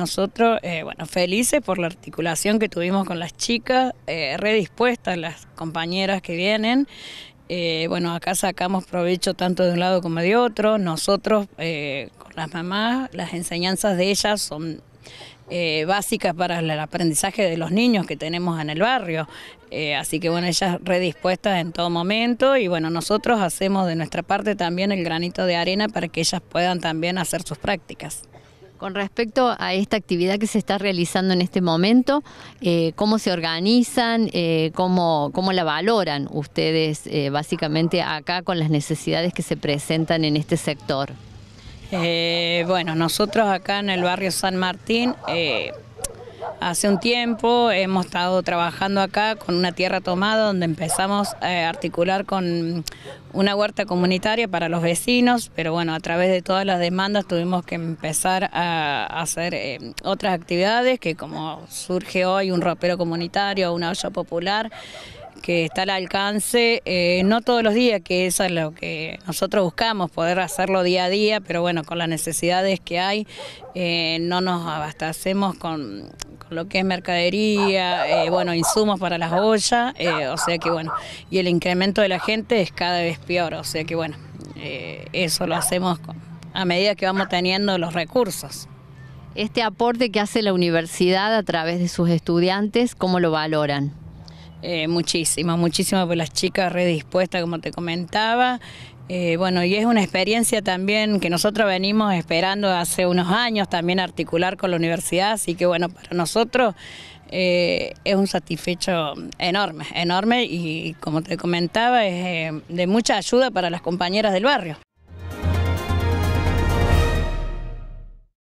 Nosotros, eh, bueno, felices por la articulación que tuvimos con las chicas, eh, redispuestas las compañeras que vienen. Eh, bueno, acá sacamos provecho tanto de un lado como de otro. Nosotros, con las mamás, las enseñanzas de ellas son básicas para el aprendizaje de los niños que tenemos en el barrio. así que bueno, ellas redispuestas en todo momento y bueno, nosotros hacemos de nuestra parte también el granito de arena para que ellas puedan también hacer sus prácticas. Con respecto a esta actividad que se está realizando en este momento, eh, ¿cómo se organizan? Eh, cómo, la valoran ustedes eh, básicamente acá con las necesidades que se presentan en este sector? bueno, nosotros acá en el barrio San Martín hace un tiempo. Hemos estado trabajando acá con una tierra tomada donde empezamos a eh, articular con una huerta comunitaria para los vecinos, pero bueno, a través de todas las demandas tuvimos que empezar a hacer eh, otras actividades, que como surge hoy un ropero comunitario, una olla popular, que está al alcance, eh, no todos los días, que eso es lo que nosotros buscamos, poder hacerlo día a día, pero bueno, con las necesidades que hay, no nos abastecemos con lo que es mercadería, eh, bueno, insumos para las ollas, eh, o sea que bueno, y el incremento de la gente es cada vez peor, o sea que bueno, eh, eso lo hacemos a medida que vamos teniendo los recursos. Este aporte que hace la universidad a través de sus estudiantes, ¿cómo lo valoran? muchísimo, muchísimo por pues las chicas redispuestas, como te comentaba, eh, bueno, y es una experiencia también que nosotros venimos esperando hace unos años también articular con la universidad, así que bueno, para nosotros eh, es un satisfecho enorme, enorme y como te comentaba, es eh, de mucha ayuda para las compañeras del barrio.